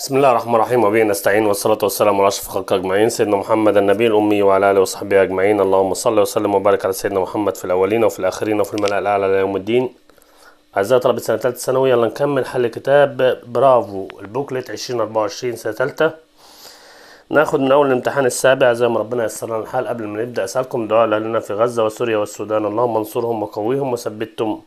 بسم الله الرحمن الرحيم وبه نستعين والصلاة والسلام على أشرف خلق أجمعين سيدنا محمد النبي الأمي وعلى آله وصحبه أجمعين اللهم صل وسلم وبارك على سيدنا محمد في الأولين وفي الآخرين وفي الملأ الأعلى إلى يوم الدين أعزائي طلبة سنة ثالثة ثانوي يلا نكمل حل كتاب برافو البوكلت 2024 سنة تالتة ناخد من أول الامتحان السابع زي ما ربنا يسر لنا الحال قبل ما نبدأ أسألكم دعاء لنا في غزة وسوريا والسودان اللهم انصرهم وقويهم وثبتهم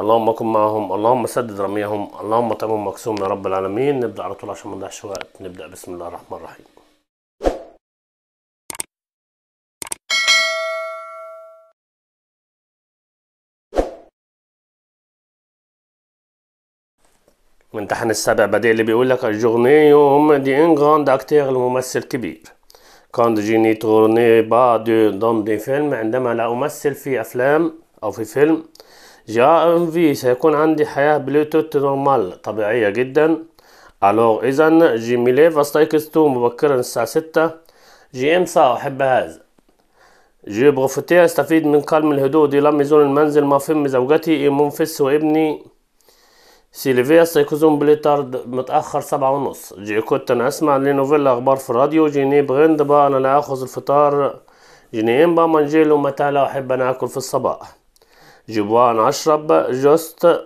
اللهم كن معهم اللهم سدد رميهم اللهم طعمهم مكسوم يا رب العالمين نبدا على طول عشان ما نضيعش وقت نبدا بسم الله الرحمن الرحيم الامتحان السابع بدأ اللي بيقول لك يوم دي ان غراند اكتير لممثل كبير كاند جيني تورني با دو دون دي فيلم عندما لا امثل في افلام او في فيلم جا ام في سيكون عندي حياة بلوتوث نورمال طبيعية جدا الوغ اذا جي ميليف تو مبكرا الساعة ستة جي ام سا احب هذا جي بروفيتي استفيد من كلم الهدوء دي لم يزول المنزل ما فم زوجتي ايمون فيس وابني سيليفيا استيقظون بليتارد متأخر سبعة ونص جي كنت أنا أسمع لنوفيلا أخبار في الراديو جيني بغند بقى أنا لا أخذ الفطار جيني إمبا منجيلو متى لا أحب أنا أكل في الصباح جبوان أشرب جوست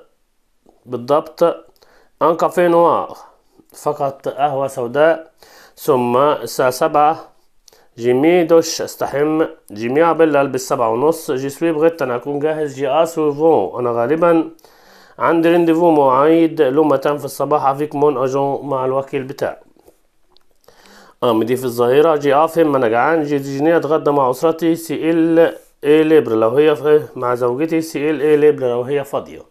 بالضبط أن كافي نوار فقط قهوة سوداء ثم الساعة سبعة جيمي دوش استحم جيمي ابل البس سبعة ونص جي سوي بغيت أنا أكون جاهز جي أسوفون أنا غالبا عندي رنديفو مواعيد لو متان في الصباح افيك مون اجون مع الوكيل بتاعي اه مدي في الظهيرة جي افهم انا جعان جي تجيني اتغدى مع اسرتي سي ال اي ليبر لو هي مع زوجتي سي ال اي ليبر لو هي فاضية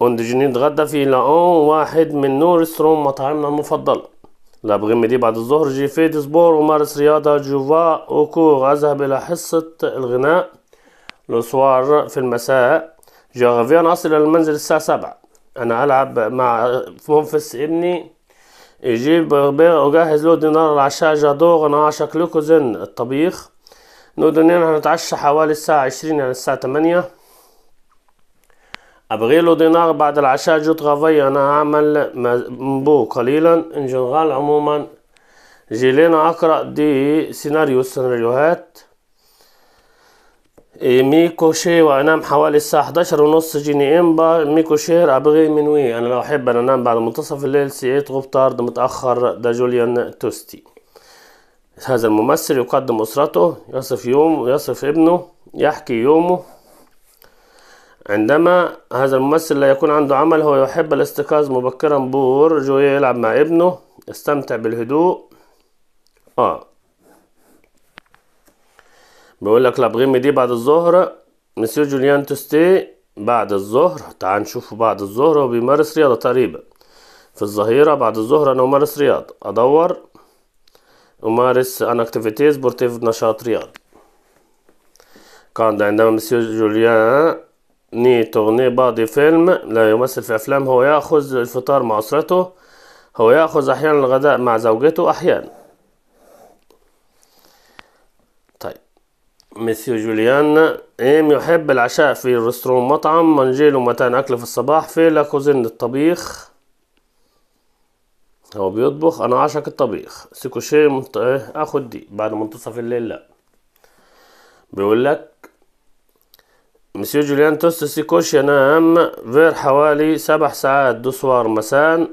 ونجي نتغدى في لاون واحد من نورستروم مطاعمنا المفضلة لابغيم دي بعد الظهر جي في سبور ومارس رياضة جوفا أوكور أذهب إلى حصة الغناء لسوار في المساء جافيان أصل إلى المنزل الساعة سبعة أنا ألعب مع منفس ابني يجيب بغبير أجهز له دينار العشاء جادور أنا أعشق لوكوزن الطبيخ لودنين هنتعشى حوالي الساعة عشرين يعني الساعة تمانية أبغي له دينار بعد العشاء جوت غافي أنا أعمل مبو قليلا إنجنغال عموما جيلينا أقرأ دي سيناريو السيناريوهات ميكو شي وأنام حوالي الساعة 11 ونص جيني إمبا ميكو شير أبغي منوي أنا لو أحب أنا أنام بعد منتصف الليل سيئت غبت أرض متأخر دا جوليان توستي هذا الممثل يقدم أسرته يصف يوم يصف ابنه يحكي يومه عندما هذا الممثل لا يكون عنده عمل هو يحب الاستيقاظ مبكرا بور جو يلعب مع ابنه استمتع بالهدوء اه بيقول لك لابغيمي دي بعد الظهر مسيو جوليان توستي بعد الظهر تعال نشوفه بعد الظهر هو بيمارس رياضة تقريبا في الظهيرة بعد الظهر أنا أمارس رياضة أدور أمارس أن أكتيفيتي سبورتيف نشاط رياضي قال عندما مسيو جوليان ني تغني بادي فيلم لا يمثل في أفلام هو يأخذ الفطار مع أسرته هو يأخذ أحيانا الغداء مع زوجته أحيانا طيب مسيو جوليان إيم يحب العشاء في ريستورون مطعم منجيله متان أكل في الصباح في لا كوزين الطبيخ هو بيطبخ انا عاشق الطبيخ سيكوشيه منت... إيه، اخد دي بعد منتصف الليل لا بيقول لك مسيو جوليان توست سيكوش ينام غير حوالي سبع ساعات دوسوار مساء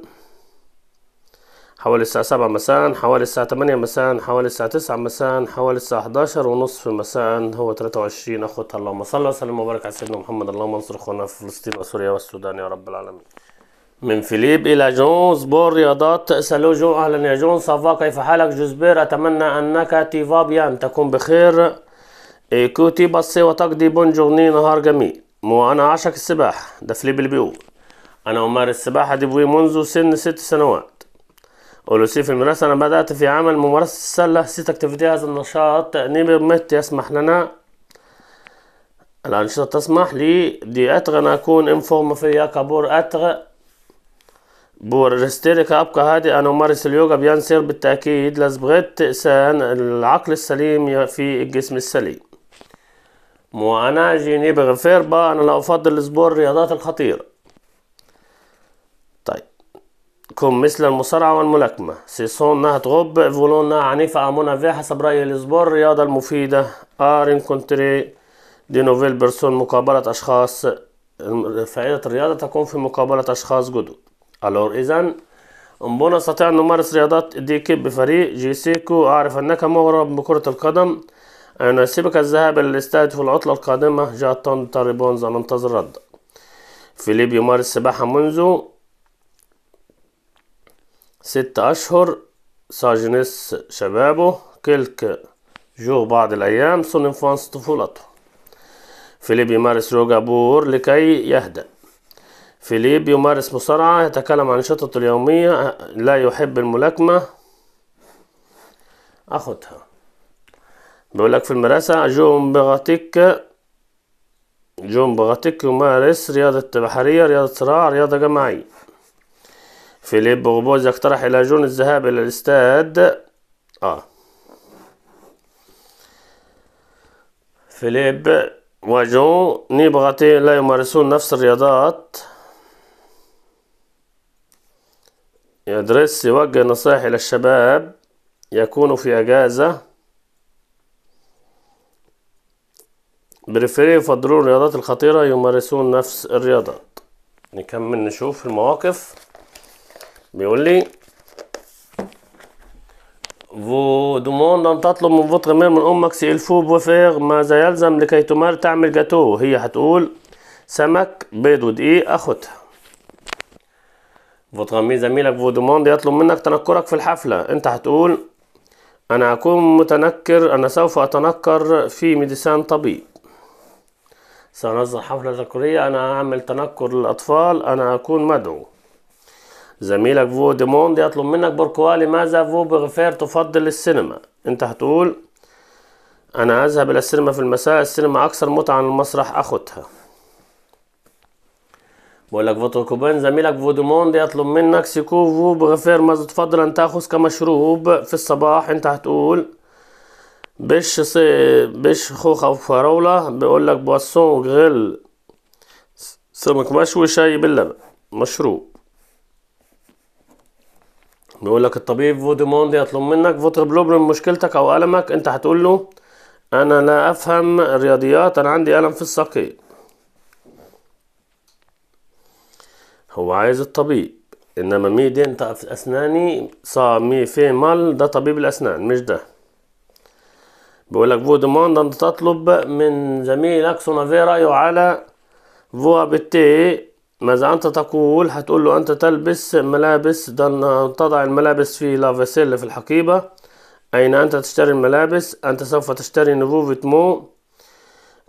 حوالي الساعة سبعة مساء حوالي الساعة تمانية مساء حوالي الساعة تسعة مساء حوالي الساعة احداشر ونصف مساء هو تلاتة وعشرين أخوتها اللهم صل وسلم وبارك على سيدنا محمد اللهم انصر اخوانا في فلسطين وسوريا والسودان يا رب العالمين من فيليب إلى جونز بور رياضات سالو جون أهلا يا جون صافا كيف حالك جوزبير أتمنى أنك تيفا بيان تكون بخير كوتي بصي وتقضي بون جورني نهار جميل مو أنا عاشق السباحة ده فيليب اللي بيقول أنا أمارس السباحة بوي منذ سن ست سنوات أولوسي في المدرسة أنا بدأت في عمل ممارسة السلة ست أكتيفيتي هذا النشاط نيبر مت يسمح لنا الأنشطة تسمح لي اتغ انا أكون انفورم فورم في كابور اتغ بورجستيريك أبقى أنا أمارس اليوغا سير بالتأكيد لازبغيت إنسان العقل السليم في الجسم السليم مو أنا جيني بغفيربا أنا لا أفضل الأسبوع الرياضات الخطيرة طيب كم مثل المصارعة والملاكمة سيسون نهت تغب فولون نها عنيفة أمونا في حسب رأي الأسبوع الرياضة المفيدة آرين كونتري دي نوفيل بيرسون مقابلة أشخاص فائدة الرياضة تكون في مقابلة أشخاص جدد الور اذا امبونا استطيع ان امارس رياضات دي كيب بفريق جيسيكو اعرف انك مغرم بكرة القدم أنا الذهاب إلى الاستاد في العطلة القادمة جاء طنطا ريبونز ننتظر رد فيليب يمارس السباحة منذ ست أشهر ساجنس شبابه كلك جو بعض الأيام سون انفانس طفولته فيليب يمارس روجا بور لكي يهدأ فيليب يمارس مصارعة يتكلم عن شطط اليومية لا يحب الملاكمة أخدها بيقول لك في المدرسة جون بغاتيك جون بغاتيك يمارس رياضة بحرية رياضة صراع رياضة جماعية فيليب غبوز يقترح إلى جون الذهاب إلى الاستاد آه فيليب وجون نيبغاتي لا يمارسون نفس الرياضات يدرس يوجه نصائح للشباب يكونوا في أجازة بريفيري يفضلون الرياضات الخطيرة يمارسون نفس الرياضات نكمل نشوف المواقف بيقول لي فو demande أن تطلب من votre mère من أمك s'il faut بوفير ماذا يلزم لكي تمار تعمل جاتو هي هتقول سمك بيض ودقيق أخدها فوتغامي زميلك فودوموند يطلب منك تنكرك في الحفلة انت هتقول انا اكون متنكر انا سوف اتنكر في ميديسان طبيب سأنظم حفلة ذكورية أنا أعمل تنكر للأطفال أنا أكون مدعو زميلك فو يطلب منك بركوالي ماذا فو بغفير تفضل السينما أنت هتقول أنا أذهب إلى السينما في المساء السينما أكثر متعة عن المسرح أخدها بقول لك كوبين زميلك موند يطلب منك سيكوفو بغفير بغفيرمز تفضل أن تأخذ كمشروب في الصباح أنت هتقول بش سي بش خوخة وفراولة بقول لك بواسون غيل سمك مشوي شاي باللبن مشروب بيقول لك الطبيب موند يطلب منك فوتر بلوبرن مشكلتك أو ألمك أنت هتقول له أنا لا أفهم الرياضيات أنا عندي ألم في الساقين هو عايز الطبيب انما مي دين اسناني صا مي في مال ده طبيب الاسنان مش ده بيقول لك فو دوموند انت تطلب من زميلك سونافي رايه على فو بالتي ماذا انت تقول هتقول له انت تلبس ملابس تضع الملابس في لافاسيل في الحقيبه اين انت تشتري الملابس انت سوف تشتري نوفو فيتمو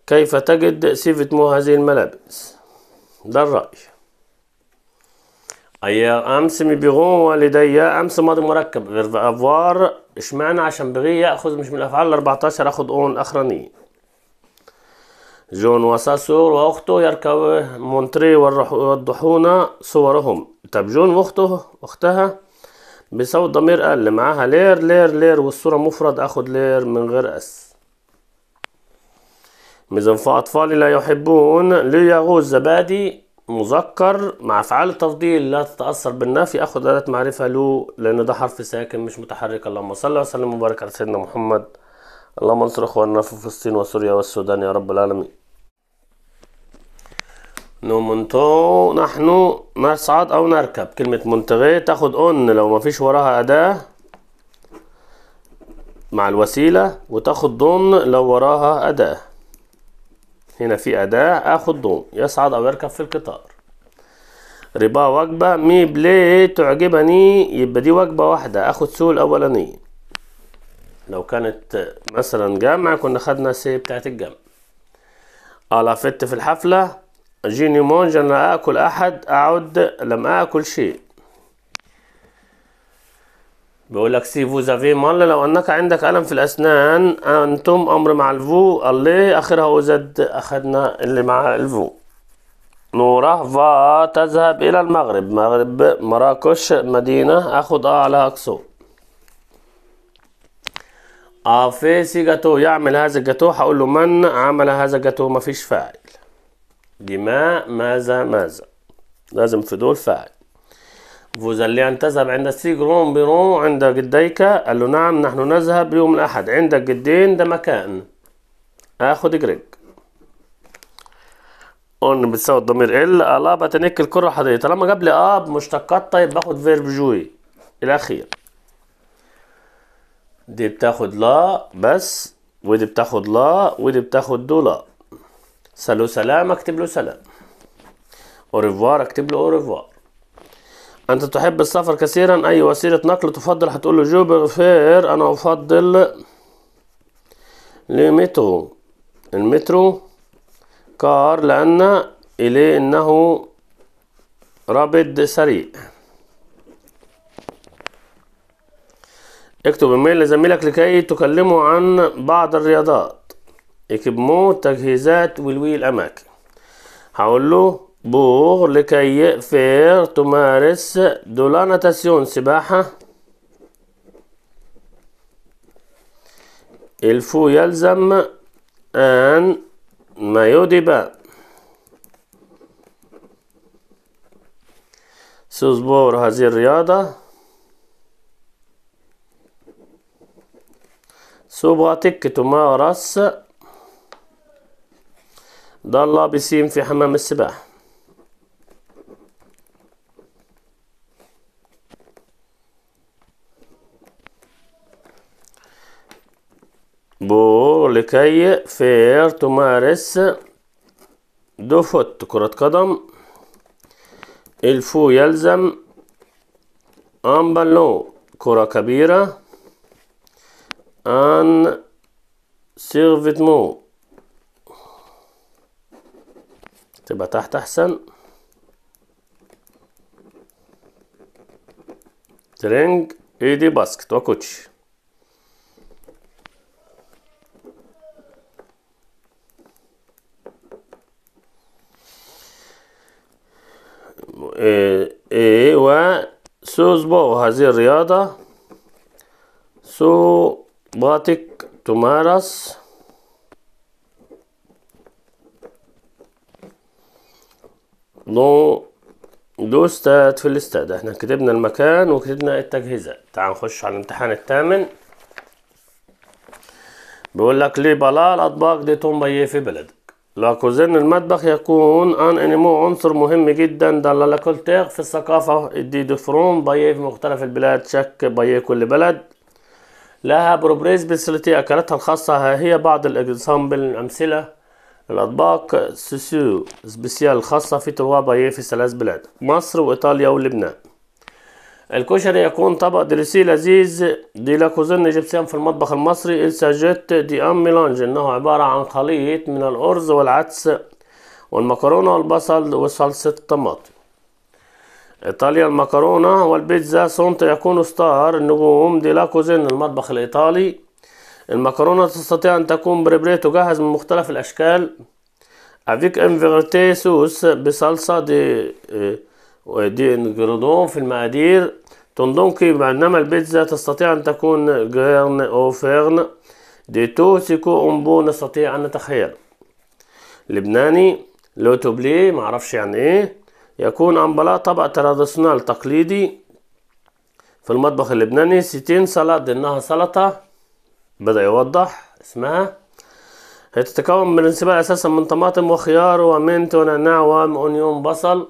كيف تجد سيفيتمو هذه الملابس ده الراي ايا امس مي بيغون والدي امس ماضي مركب فيرف افوار اشمعنى عشان بغي ياخذ مش من الافعال الأربعتاشر أخذ اون أخراني جون وساسور واخته يركب مونتري والضحونة صورهم طب جون واخته اختها بصوت ضمير قل معاها لير لير لير والصورة مفرد اخد لير من غير اس ميزان فاطفالي لا يحبون غوز زبادي مذكر مع افعال التفضيل لا تتاثر بالنفي اخد اداه معرفه له لان ده حرف ساكن مش متحرك اللهم صل وسلم وبارك على سيدنا محمد اللهم انصر اخواننا في فلسطين وسوريا والسودان يا رب العالمين نومنتو نحن نصعد او نركب كلمة منتغي تاخد اون لو مفيش وراها اداة مع الوسيلة وتاخد ضن لو وراها اداة هنا في أداة آخد دون يصعد أو يركب في القطار ربا وجبة مي بلي تعجبني يبقى دي وجبة واحدة آخد سول الأولانية لو كانت مثلا جمع كنا خدنا سي بتاعت الجمع ألافت في الحفلة جيني مونج أنا آكل أحد أعد لم آكل شيء بيقول لك سي فو زافي مال لو انك عندك الم في الاسنان انتم امر مع الفو الله اخرها وزد اخدنا اللي مع الفو نوره فا تذهب الى المغرب مغرب مراكش مدينه اخد اه على اقصو افي سي جاتو يعمل هذا الجاتو هقول له من عمل هذا الجاتو مفيش فاعل ما ماذا ماذا لازم في دول فاعل فوزا لي أن تذهب عند سيجرون بيرون عند جديك قال له نعم نحن نذهب يوم الأحد عند جدين ده مكان آخد جريج قلنا بتساوي الضمير ال الا آه، بتنك الكرة الحضرية طالما جاب لي اب مشتقات طيب باخد فيرب جوي الأخير دي بتاخد لا بس ودي بتاخد لا ودي بتاخد دو لا سلو سلام اكتب له سلام اوريفوار اكتب له اوريفوار أنت تحب السفر كثيرا أي وسيلة نقل تفضل هتقول له جو بغفير أنا أفضل لمترو المترو كار لأن إليه أنه رابط سريع اكتب ايميل لزميلك لكي تكلمه عن بعض الرياضات اكتب مو تجهيزات والوي الأماكن هقول له بور لكي فير تمارس دولا ناتاسيون سباحة الفو يلزم أن ما يودي بان سوزبور هذه الرياضة سوبغاتك تمارس ضل بسيم في حمام السباحة لكي فير تمارس دو فوت كرة قدم الفو يلزم ان بالو كرة كبيرة ان سيرفيتمون تبقى تحت احسن ترينج ايدي باسكت وكوتشي إيه وسوزبو هذه الرياضة سو باتك تمارس دون دو استاد في الاستاد احنا كتبنا المكان وكتبنا التجهيزات تعال نخش على الامتحان الثامن بيقول لك لي بلال اطباق دي تومبيه في بلد لاكوزين المطبخ يكون ان انيمو عنصر مهم جدا دل لكولتيغ في الثقافة دي دفرون باية في مختلف البلاد شك باية كل بلد لها بروبريز بسلتي أكلتها الخاصة ها هي بعض الاكزامبل الامثلة الأطباق سوسو سبيسيال خاصة في تروا باية في ثلاث بلاد مصر وإيطاليا ولبنان الكشري يكون طبق دريسي لذيذ دي لا كوزين ايجيبسيان في المطبخ المصري الساجيت دي ام ميلانج انه عبارة عن خليط من الارز والعدس والمكرونة والبصل وصلصة الطماطم ايطاليا المكرونة والبيتزا سونت يكون ستار نجوم دي لا كوزين المطبخ الايطالي المكرونة تستطيع ان تكون بريبريتو جاهز من مختلف الاشكال افيك انفيرتي سوس بصلصة دي ودي انجريدون في المقادير تندونكي بينما البيتزا تستطيع أن تكون جيرن أو فيرن دي تو سيكو أمبو نستطيع أن نتخيل لبناني لو بلي معرفش يعني إيه يكون أمبلا طبق تراديشنال تقليدي في المطبخ اللبناني سيتين سلطة انها سلطة بدأ يوضح اسمها هي تتكون من أساسا من طماطم وخيار ومنت ونعناع وأونيون بصل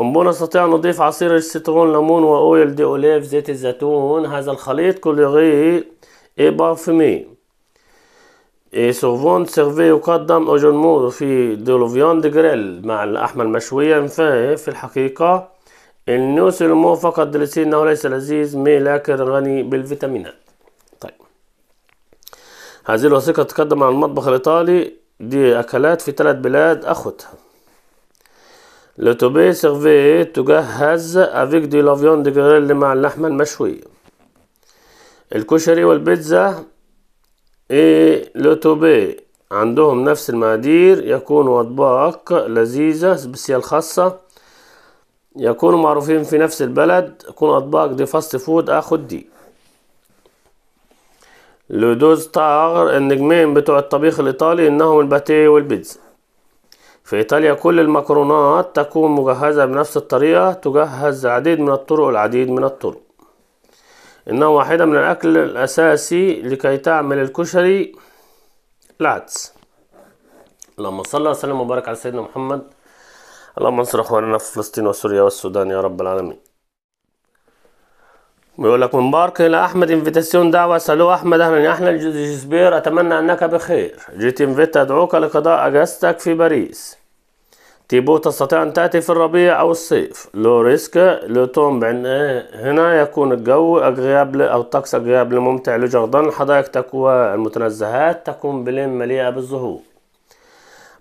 أمبونا نستطيع أن نضيف عصير السيترون ليمون وأويل دي أوليف زيت الزيتون هذا الخليط كوليغي إي إي سوفون سيرفي يقدم أجنمور في دولوفيان دي جريل مع اللحمة المشوية ينفهم في الحقيقة انو سيرمو فقط دلسي أنه ليس لذيذ مي لكن غني بالفيتامينات طيب هذه الوثيقة تقدم عن المطبخ الإيطالي دي أكلات في ثلاث بلاد أخوتها L'autobus servait تجهز افيك دي la viande grillée مع اللحمة المشوية. الكشري والبيتزا et l'autobus عندهم نفس المقادير يكونوا أطباق لذيذة سبيسيال الخاصه يكونوا معروفين في نفس البلد يكونوا أطباق دي فاست فود آخد دي لو دوز تاغر النجمين بتوع الطبيخ الإيطالي إنهم الباتيه والبيتزا في إيطاليا كل المكرونات تكون مجهزة بنفس الطريقة تجهز العديد من الطرق العديد من الطرق إنها واحدة من الأكل الأساسي لكي تعمل الكشري العدس اللهم صل وسلم وبارك على سيدنا محمد اللهم انصر اخواننا في فلسطين وسوريا والسودان يا رب العالمين بيقول لك من بارك الى احمد انفيتاسيون دعوه سالوه احمد اهلا يا احلى جوزبير اتمنى انك بخير جيت انفيت ادعوك لقضاء اجازتك في باريس تيبو تستطيع ان تاتي في الربيع او الصيف لو ريسك لو تومب هنا يكون الجو اغيابل او الطقس اغيابل ممتع لجردان الحدائق تقوى المتنزهات تكون بلين مليئه بالزهور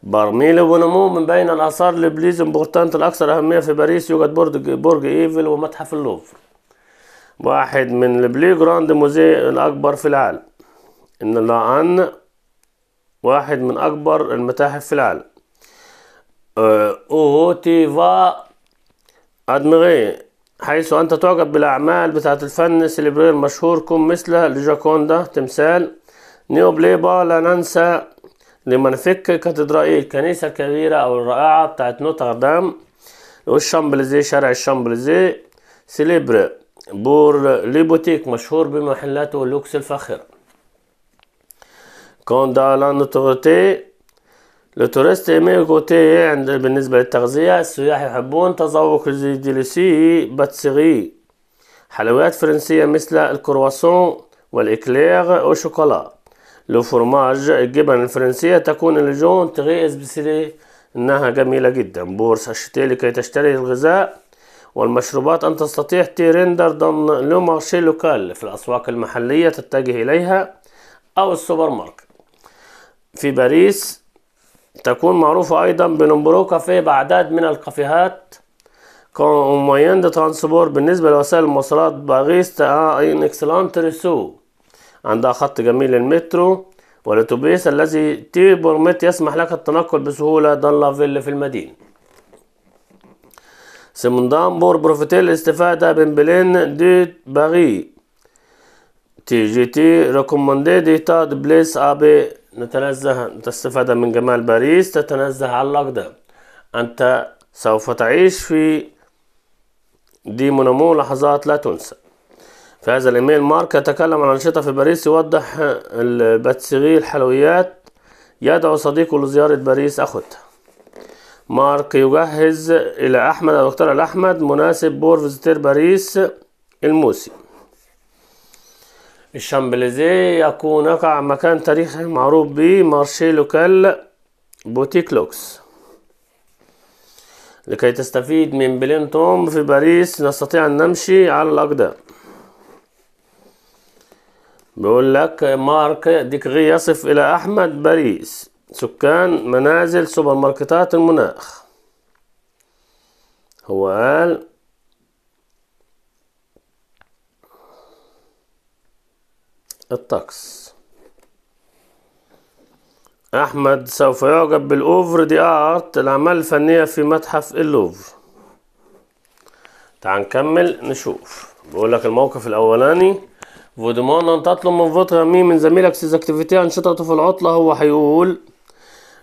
برميل ونمو من بين الآثار لبليز امبورتانت الأكثر أهمية في باريس يوجد برج برج إيفل ومتحف اللوفر واحد من البلي جراند موزي الأكبر في العالم إن لأن واحد من أكبر المتاحف في العالم أه، أوهو تيفا أدمغي حيث أنت تعجب بالأعمال بتاعة الفن سليبرير المشهوركم مثل لجاكوندا تمثال نيو بليبا لا ننسى لمنفك كاتدرائي الكنيسة الكبيرة أو الرائعة بتاعة نوتردام والشامبليزي شارع الشامبليزي سليبري بور لي بوتيك مشهور بمحلاته اللوكس الفاخرة كون دا لا نوتروتي لو توريست ايمي غوتي عند بالنسبة للتغذية السياح يحبون تذوق ديليسي باتسيغي حلويات فرنسية مثل الكرواسون والإكلير أو شوكولا لو فرماج الجبن الفرنسية تكون اللجون تغيز بسيلي إنها جميلة جدا بور الشتاء لكي تشتري الغذاء والمشروبات أن تستطيع تيرندر دون لو مارشي لوكال في الأسواق المحلية تتجه إليها أو السوبر ماركت في باريس تكون معروفة أيضا بنمبرو كافيه بأعداد من الكافيهات كوموين دو ترانسبور بالنسبة لوسائل المواصلات باريس تا ان اكسلانت ريسو عندها خط جميل للمترو والاتوبيس الذي تي بورميت يسمح لك التنقل بسهولة دون لافيل في المدينة بور بروفيتيل استفادة بن بلين دي باغي تي جي تي ركومندي دي تاد بليس ابي نتنزه تستفاد من جمال باريس تتنزه على الأقدام أنت سوف تعيش في دي مونامو لحظات لا تنسى في هذا الإيميل مارك يتكلم عن أنشطة في باريس يوضح الباتسيغي الحلويات يدعو صديقه لزيارة باريس أخوتها مارك يجهز إلى أحمد أو اختار مناسب بور فيزيتير باريس الموسي الشامبليزيه يكون يقع مكان تاريخي معروف به مارشي لوكال بوتيك لوكس لكي تستفيد من بلين توم في باريس نستطيع أن نمشي على الأقدام بيقول لك مارك ديكغي يصف إلى أحمد باريس سكان منازل سوبر ماركتات المناخ هو قال الطقس أحمد سوف يعجب بالأوفر دي آرت الأعمال الفنية في متحف اللوفر تعال نكمل نشوف بقول لك الموقف الأولاني فودمون أن تطلب من فوتغامي من زميلك سيز أكتيفيتي أنشطته في العطلة هو هيقول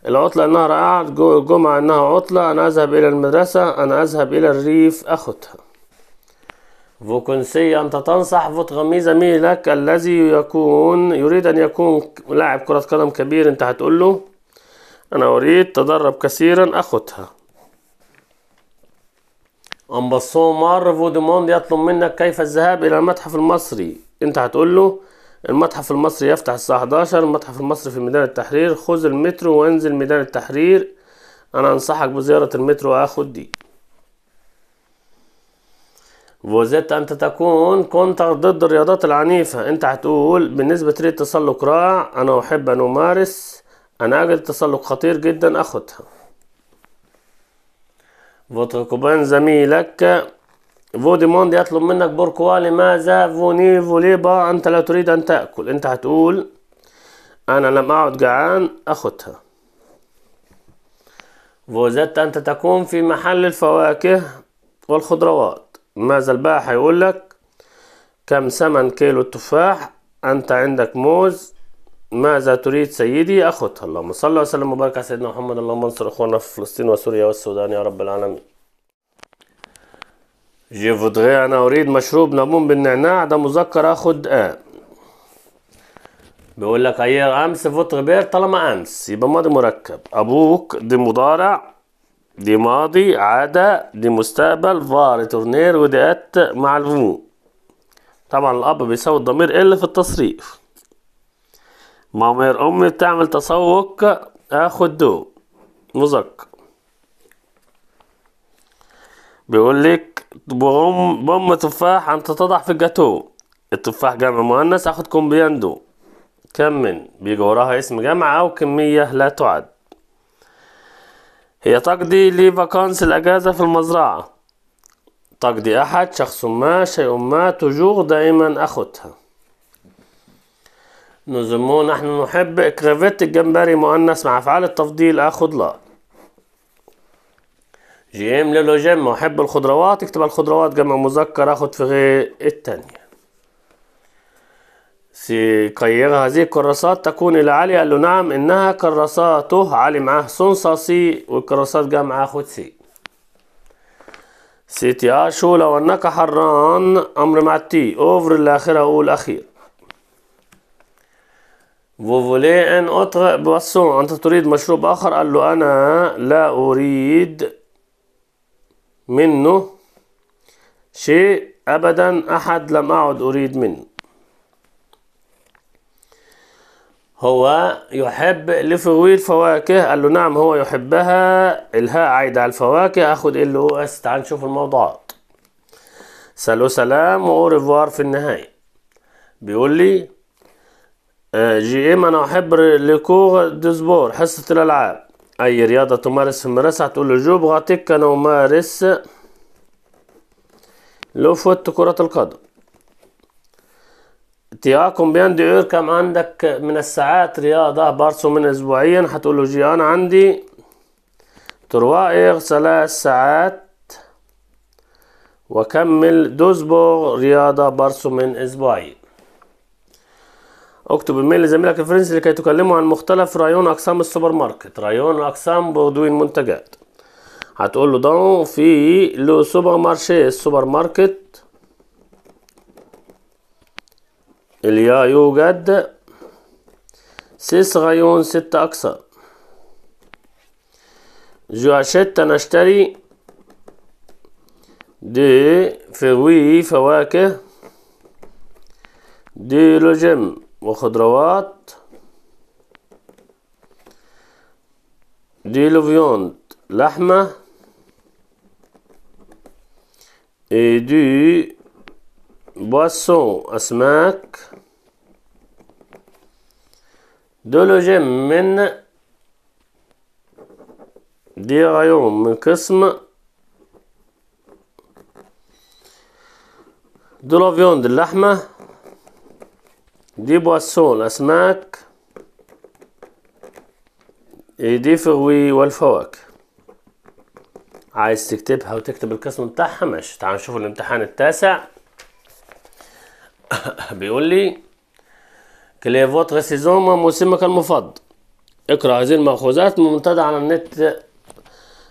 العطلة انها رائعة الجمعة انها عطلة انا اذهب الى المدرسة انا اذهب الى الريف اخدها فوكنسي أنت تنصح فوت غميزة ميلك الذي يكون يريد أن يكون لاعب كرة قدم كبير أنت هتقول له أنا أريد تدرب كثيرا أخدها امبصو مار فودموند يطلب منك كيف الذهاب إلى المتحف المصري أنت هتقول له المتحف المصري يفتح الساعة 11 المتحف المصري في ميدان التحرير خذ المترو وانزل ميدان التحرير انا انصحك بزيارة المترو اخد دي وزدت انت تكون كونتر ضد الرياضات العنيفة انت هتقول بالنسبة لي التسلق رائع انا احب ان امارس انا اجد التسلق خطير جدا اخدها فوتوكوبان زميلك فوديموند يطلب منك بوركوا لماذا فوني فوليبا أنت لا تريد أن تأكل أنت هتقول أنا لم أعد جعان أخذها فوزت أنت تكون في محل الفواكه والخضروات ماذا البائع هيقول لك كم ثمن كيلو التفاح أنت عندك موز ماذا تريد سيدي أخذها اللهم صل وسلم وبارك على سيدنا محمد اللهم انصر إخواننا في فلسطين وسوريا والسودان يا رب العالمين جي فودغي أنا أريد مشروب ليمون بالنعناع ده مذكر آخد آ آه. بيقول لك أيغ أمس فوتغ بير طالما أمس يبقى ماضي مركب أبوك دي مضارع دي ماضي عادة دي مستقبل فار تورنير ودي أت مع الفو طبعا الأب بيساوي الضمير ال في التصريف مامير أمي بتعمل تسوق آخد دو مذكر بيقول لك بوم تفاح انت تضع في الجاتو التفاح جمع مؤنث أخد كومبياندو كم من بيجي وراها اسم جمع أو كمية لا تعد هي تقضي لفاكانس الأجازة في المزرعة تقضي أحد شخص ما شيء ما تجوغ دائما اخدها نزمون نحن نحب كريفيت الجمبري مؤنث مع أفعال التفضيل اخد لا جيم لولو جيم أحب الخضروات اكتب الخضروات جمع مذكر آخد في غير التانية سي سيقيرها هذه الكراسات تكون إلى علي قال له نعم إنها كراساته علي معاه صنصة سي والكراسات جمع آخد سي سي سيتي شو لو أنك حران أمر مع التي أوفر الآخرة الاخير فو فوفولي أن اوتغ بواسون أنت تريد مشروب آخر قال له أنا لا أريد منه شيء أبدا أحد لم أعد أريد منه هو يحب لفرويد فواكه قال له نعم هو يحبها الهاء عايدة على الفواكه أخد ال أو إس تعال نشوف الموضوعات سالو سلام وريفوار في النهاية بيقول لي آه، جي إم إيه، أنا أحب لكوغ ديسبور حصة الألعاب أي رياضة تمارس في المدرسة هتقول له جو بغاتيك أنا أمارس لو فوت كرة القدم تياكم بيان ديور كم عندك من الساعات رياضة بارسو من أسبوعيا هتقول له جي أنا عندي تروائغ ثلاث ساعات وكمل دوزبور رياضة بارسو من أسبوعين اكتب الميل لزميلك الفرنسي لكي تكلمه عن مختلف رايون اقسام السوبر ماركت رايون اقسام بودوين المنتجات هتقول له دون في لو سوبر مارشي السوبر ماركت اليا يوجد سيس غيون ست أقسام جو أنا أشتري دي فروي فواكه دي لجم وخضروات دي لوفيوند لحمة اي دي boisson أسماك de من دي غيوم من قسم دولوفيوند اللحمة دي بواسون أسماك دي فروي والفواكه عايز تكتبها وتكتب القسم بتاعها ماشي تعال نشوف الامتحان التاسع بيقول لي كليفوت سيزون موسمك المفضل اقرا هذه المأخوذات منتدى على النت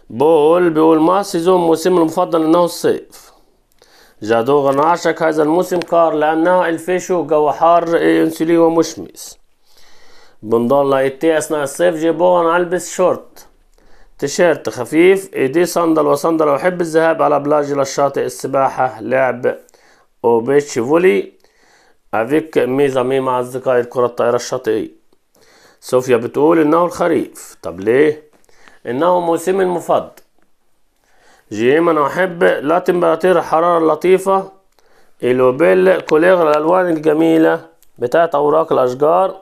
بول بيقول ما سيزون موسم المفضل انه الصيف زادو غناشك هذا الموسم قار لانه الفيشو جو حار انسولي ومشمس بنضل ايدي أثناء الصيف جيبوها البس شورت تيشيرت خفيف ايدي صندل وصندل احب الذهاب على بلاجي للشاطئ السباحة لعب أو بيتش فولي أفيك ميزة مي مع أصدقائي الكرة الطائرة الشاطئية صوفيا بتقول إنه الخريف طب ليه؟ إنه موسمي المفضل جيما انا احب لا تمبراتير حرارة لطيفة الوبيل كوليغ الالوان الجميلة بتاعت اوراق الاشجار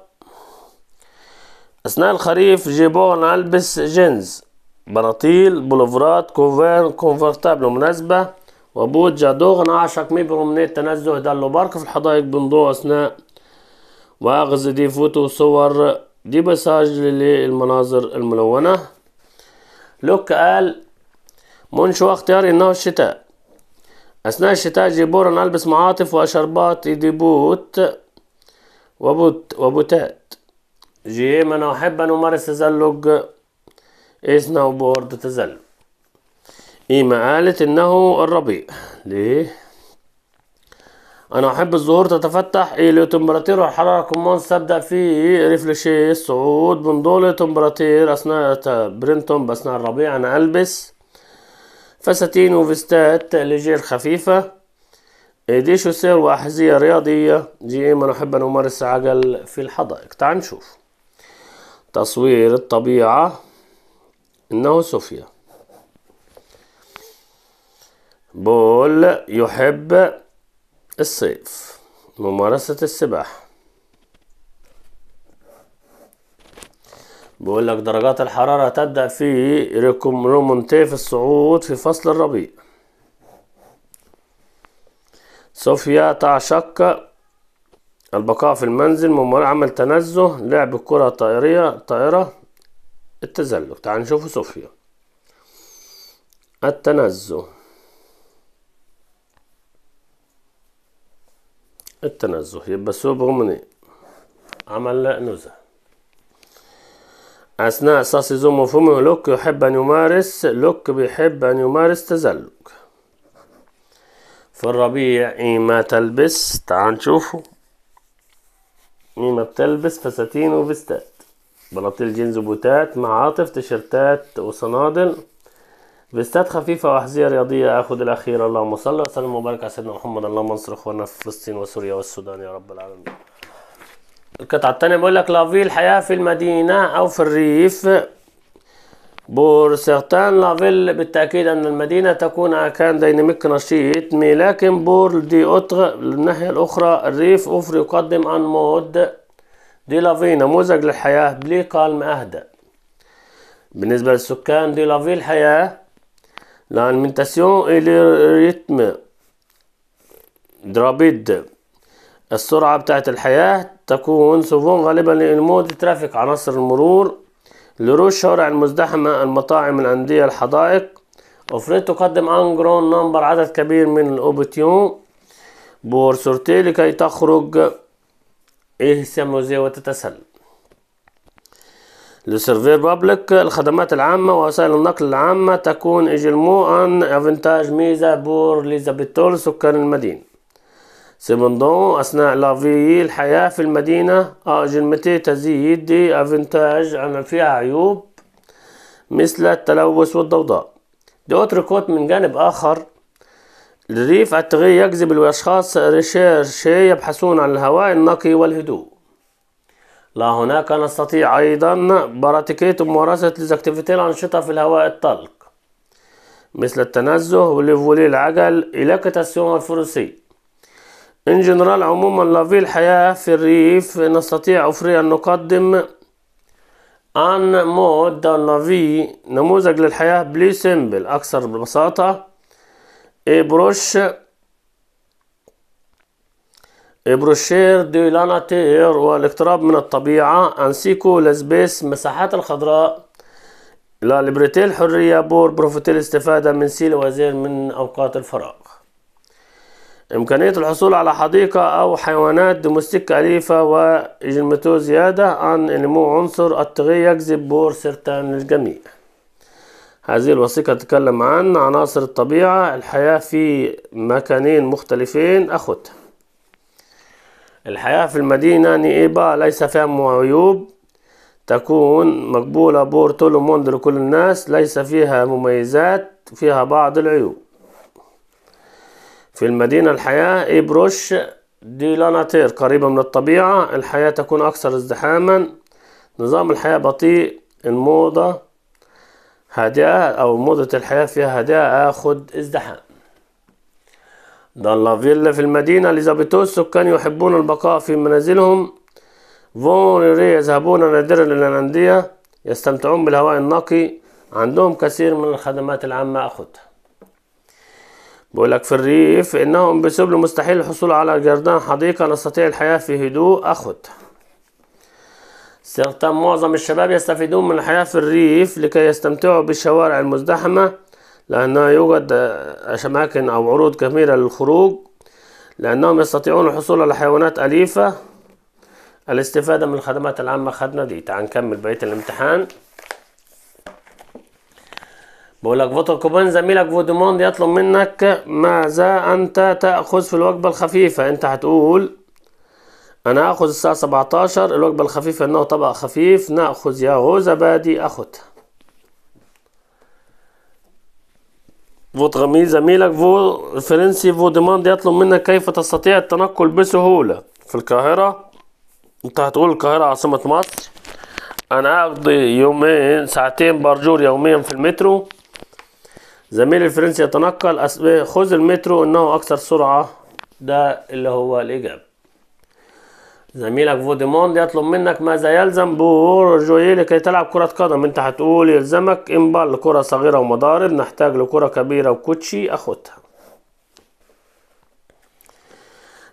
اثناء الخريف جيبون البس جينز بناطيل بلوفرات كوفير كونفرتابل مناسبة وبوت جادوغ انا اعشق ميبرو من التنزه دلو بارك في الحدائق بنضوء اثناء واغز دي فوتو صور دي بساج للمناظر الملونة لوك قال منش اختياري انه الشتاء اثناء الشتاء جيبورا البس معاطف واشربات ديبوت وبوت وبوتات جيما انا احب ان امارس تزلج سنو بورد تزلج ايما قالت انه الربيع ليه انا احب الزهور تتفتح الى تمبراتير والحراره كومونس تبدا في ريفلشي الصعود بنضول تمبراتير اثناء برينتون اثناء الربيع انا البس فساتين وفستات لجير خفيفة دي شوسير وأحذية رياضية دي أحب أن أمارس عجل في الحدائق تعال نشوف تصوير الطبيعة إنه صوفيا بول يحب الصيف ممارسة السباحة بيقول لك درجات الحرارة تبدأ في ريكومرومونتي في الصعود في فصل الربيع صوفيا تعشق البقاء في المنزل ممارسة عمل تنزه لعب الكرة الطائرية طائرة التزلج تعال نشوف صوفيا التنزه التنزه يبقى سوبر مني عمل نزه أثناء ساسيزوم مفهومه لوك يحب أن يمارس لوك بيحب أن يمارس تزلج في الربيع إيما تلبس تعال نشوفه إيما بتلبس فساتين وفستات بلاطيل جينز وبوتات مع عاطف تيشيرتات وصنادل فيستات خفيفة وأحذية رياضية آخذ الأخير اللهم صل وسلم وبارك على سيدنا محمد اللهم انصر إخواننا في فلسطين وسوريا والسودان يا رب العالمين القطعة التانية بقول لك لافي الحياة في المدينة أو في الريف بور سيغتان لافيل بالتأكيد أن المدينة تكون أكان ديناميك نشيط مي لكن بور دي أوتغ الناحية الأخرى الريف أوفر يقدم أن مود دي لافي نموذج للحياة بلي كالم أهدى بالنسبة للسكان دي لافي الحياة لالمنتاسيون إلي ريتم درابيد السرعة بتاعت الحياة تكون سوفون غالبا لأنمود ترافيك عناصر المرور لروش شوارع المزدحمة المطاعم الأندية الحدائق أوفرت تقدم أنجرون نمبر عدد كبير من الأوبتيون بور سورتي لكي تخرج سيموزي وتتسل لسيرفير بابليك الخدمات العامة ووسائل النقل العامة تكون إجلمو أن أفنتاج ميزة بور ليزابيتول سكان المدينة سيبندون أثناء لافي الحياة في المدينة آه، متى تزيد دي أفنتاج عن فيها عيوب مثل التلوث والضوضاء دي كوت من جانب آخر الريف التغيير يجذب الأشخاص ريشيرشي يبحثون عن الهواء النقي والهدوء لا هناك نستطيع أيضا براتيكيت ممارسة لزاكتيفيتي الأنشطة في الهواء الطلق مثل التنزه والفولي العجل إلاكتاسيون الفروسي إن جنرال عموما في الحياة في الريف نستطيع أوفري أن نقدم أن مود دان لافي نموذج للحياة بلي سيمبل أكثر ببساطة إي بروش بروشير دي لاناتير والاقتراب من الطبيعة أنسيكو لسبيس مساحات الخضراء لا ليبرتي الحرية بور بروفيتيل الاستفادة من سيل وزير من أوقات الفراغ إمكانية الحصول على حديقة أو حيوانات ديموستيكا أليفة وجنمته زيادة عن نمو عنصر الطغية يجذب بور سرطان للجميع هذه الوثيقة تتكلم عن عناصر الطبيعة الحياة في مكانين مختلفين أخوتها الحياة في المدينة نئيبة ليس فيها عيوب تكون مقبولة بور طول لكل الناس ليس فيها مميزات فيها بعض العيوب في المدينة الحياة إبروش دي لاناتير قريبة من الطبيعة الحياة تكون أكثر ازدحاما نظام الحياة بطيء الموضة هادئة أو موضة الحياة فيها هادئة آخد ازدحام دالا فيلا في المدينة لزابيتوس السكان يحبون البقاء في منازلهم فونري يذهبون نادرا إلى الأندية يستمتعون بالهواء النقي عندهم كثير من الخدمات العامة أخذها بقول لك في الريف إنهم بسبل مستحيل الحصول على جردان حديقة نستطيع الحياة في هدوء أخذ استخدام معظم الشباب يستفيدون من الحياة في الريف لكي يستمتعوا بالشوارع المزدحمة لأنه يوجد أماكن أو عروض كثيرة للخروج لأنهم يستطيعون الحصول على حيوانات أليفة الاستفادة من الخدمات العامة خدنا دي تعال نكمل بقية الامتحان بقول لك فوتر كوبان زميلك فوديموند يطلب منك ماذا انت تاخذ في الوجبه الخفيفه انت هتقول انا هاخذ الساعه 17 الوجبه الخفيفه انه طبق خفيف ناخذ يا هو زبادي اخدها فوتغمي زميلك فو فرنسي فوديموند يطلب منك كيف تستطيع التنقل بسهوله في القاهره انت هتقول القاهره عاصمه مصر انا اقضي يومين ساعتين برجور يوميا في المترو زميل الفرنسي يتنقل إيه، خذ المترو انه اكثر سرعة ده اللي هو الاجابة زميلك فوديموند يطلب منك ماذا يلزم بورجويه لكي تلعب كرة قدم انت هتقول يلزمك انبال لكرة صغيرة ومضارب نحتاج لكرة كبيرة وكوتشي اخدها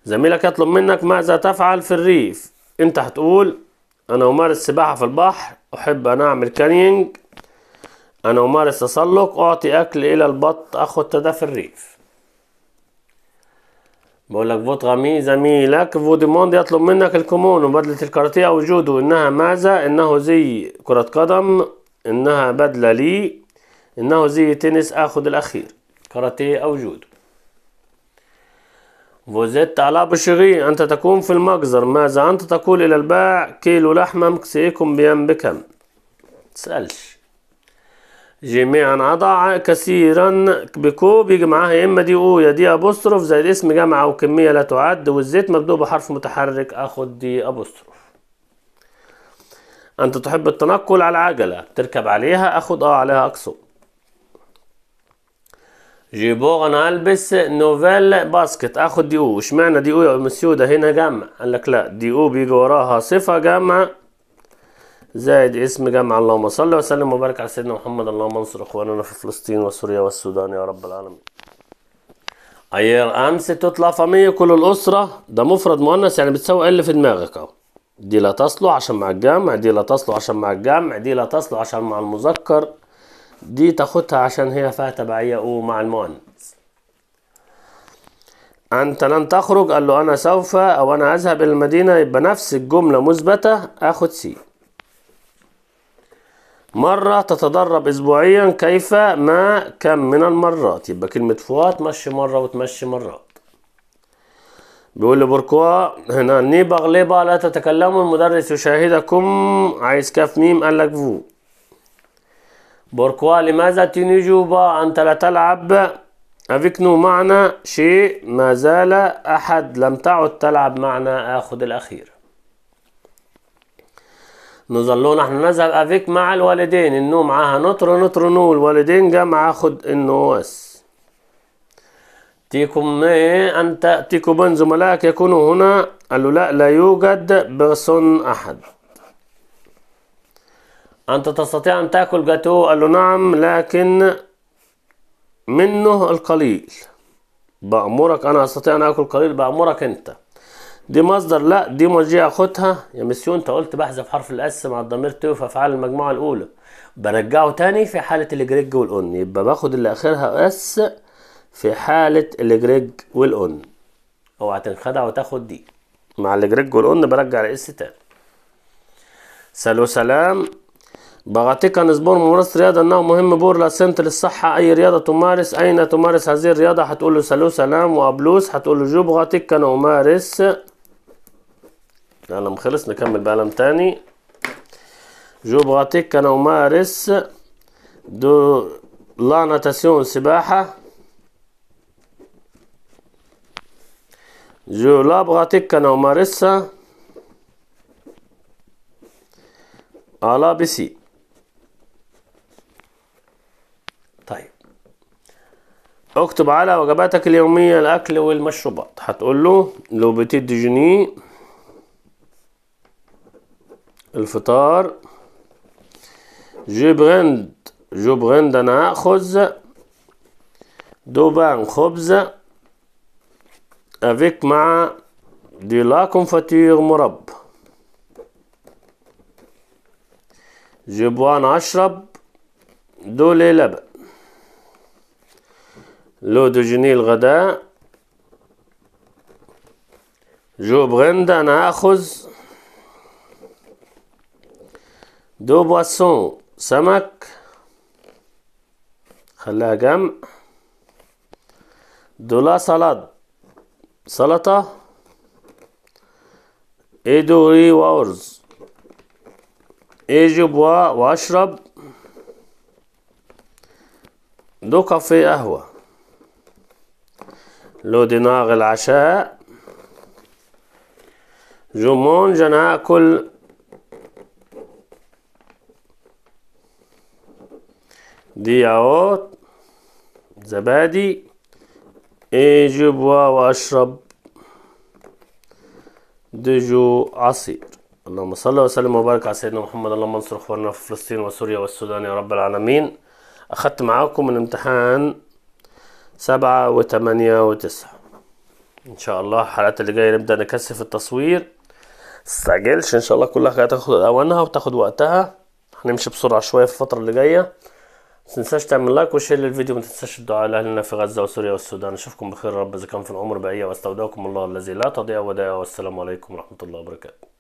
زميلك يطلب منك ماذا تفعل في الريف انت هتقول انا امارس سباحة في البحر احب ان اعمل كانينج أنا أمارس تسلق أعطي أكل إلى البط أخذ تدافي الريف بقول لك فوت غامي زميلك فوديموند يطلب منك الكمون وبدلة الكاراتيه وجوده إنها ماذا؟ إنه زي كرة قدم إنها بدلة لي إنه زي تنس آخد الأخير كاراتيه أو فوزيت على بشغي أنت تكون في المجزر ماذا أنت تقول إلى الباع كيلو لحمة مكسيكم بيم بكم تسألش جميعا أضع كثيرا بكو بيجي معاها يا إما دي أو يا دي أبوستروف زي الاسم جامعة وكمية لا تعد والزيت مبدوء بحرف متحرك آخد دي أبوستروف أنت تحب التنقل على العجلة تركب عليها آخد أه عليها أقصد جيبوغ أنا ألبس نوفيل باسكت آخد دي أو اشمعنى دي أو يا مسيو ده هنا جمع قال لك لا دي أو بيجي وراها صفة جمع زائد اسم جمع اللهم صل وسلم وبارك على سيدنا محمد اللهم انصر اخواننا في فلسطين وسوريا والسودان يا رب العالمين اير امس تطلع فمية كل الاسره ده مفرد مؤنث يعني بتساوي ال في دماغك اهو دي لا تصلح عشان مع الجمع دي لا تصلح عشان مع الجمع دي لا تصلح عشان مع المذكر دي تاخدها عشان هي فيها تبعيه او مع المؤنث انت لن تخرج قال له انا سوف او انا اذهب الى المدينه يبقى نفس الجمله مثبته اخد سي مرة تتدرب أسبوعيا كيف ما كم من المرات يبقى كلمة فوا تمشي مرة وتمشي مرات بيقول لي بوركوا هنا نيبغ با لا تتكلموا المدرس يشاهدكم عايز كاف ميم قال لك فو بوركوا لماذا تنجوبا أنت لا تلعب أفيك نو معنا شيء ما زال أحد لم تعد تلعب معنا آخذ الأخير نظلون احنا نذهب افيك مع الوالدين النو معاها نطر نطر نو الوالدين جا مع خد النواس تيكم أن تأتيكم من زملائك يكونوا هنا قالوا لا لا يوجد بغصن أحد أنت تستطيع أن تأكل جاتو قال له نعم لكن منه القليل بأمرك أنا أستطيع أن آكل قليل بأمرك أنت دي مصدر لا دي مرجع اخدها يا مسيو انت قلت بحذف حرف الاس مع الضمير تو في افعال المجموعه الاولى برجعه تاني في حاله الجريج والاون يبقى باخد اللي اخرها اس في حاله الجريج والاون اوعى تنخدع وتاخد دي مع الجريج والاون برجع الاس تاني سلو سلام بغاتيكا نسبور ممارسة رياضة أنه مهم بور لا سنت للصحة أي رياضة تمارس أين تمارس هذه الرياضة هتقول له سلو سلام وأبلوس هتقول له جو بغاتيكا نمارس القلم نعم، خلص نكمل بقلم تاني جوبراتيك أنا أمارس دو لا ناتاسيون سباحة جو لا براتيك أنا أمارسها على بسي طيب اكتب على وجباتك اليومية الأكل والمشروبات هتقول له لو بتدي جنيه الفطار جيب غند جيب غند أنا خبز دوبان خبز افيك مع دي لا كونفاتير مرب جيب وأنا أشرب دولي لبن لو دو جنيه الغداء جو غند أنا أخذ دو بواسون سمك خلاها جمع دولا سلطة سلطة ري وارز بوا واشرب دو كافي قهوة لو دينار العشاء جمون جناكل دي اهوت زبادي بوا واشرب دجو عصير اللهم صل وسلم وبارك على سيدنا محمد اللهم انصر اخواننا في فلسطين وسوريا والسودان يا رب العالمين اخدت معاكم الامتحان سبعة وثمانية وتسعة ان شاء الله الحلقات اللي جاية نبدأ نكثف التصوير تستعجلش ان شاء الله كلها هتاخد اوانها وتاخد وقتها هنمشي بسرعة شوية في الفترة اللي جاية تنساش تعمل لايك وشير للفيديو متنساش الدعاء لاهلنا في غزه وسوريا والسودان نشوفكم بخير رب اذا كان في العمر بقيه واستودعكم الله الذي لا تضيع ودائعه والسلام عليكم ورحمه الله وبركاته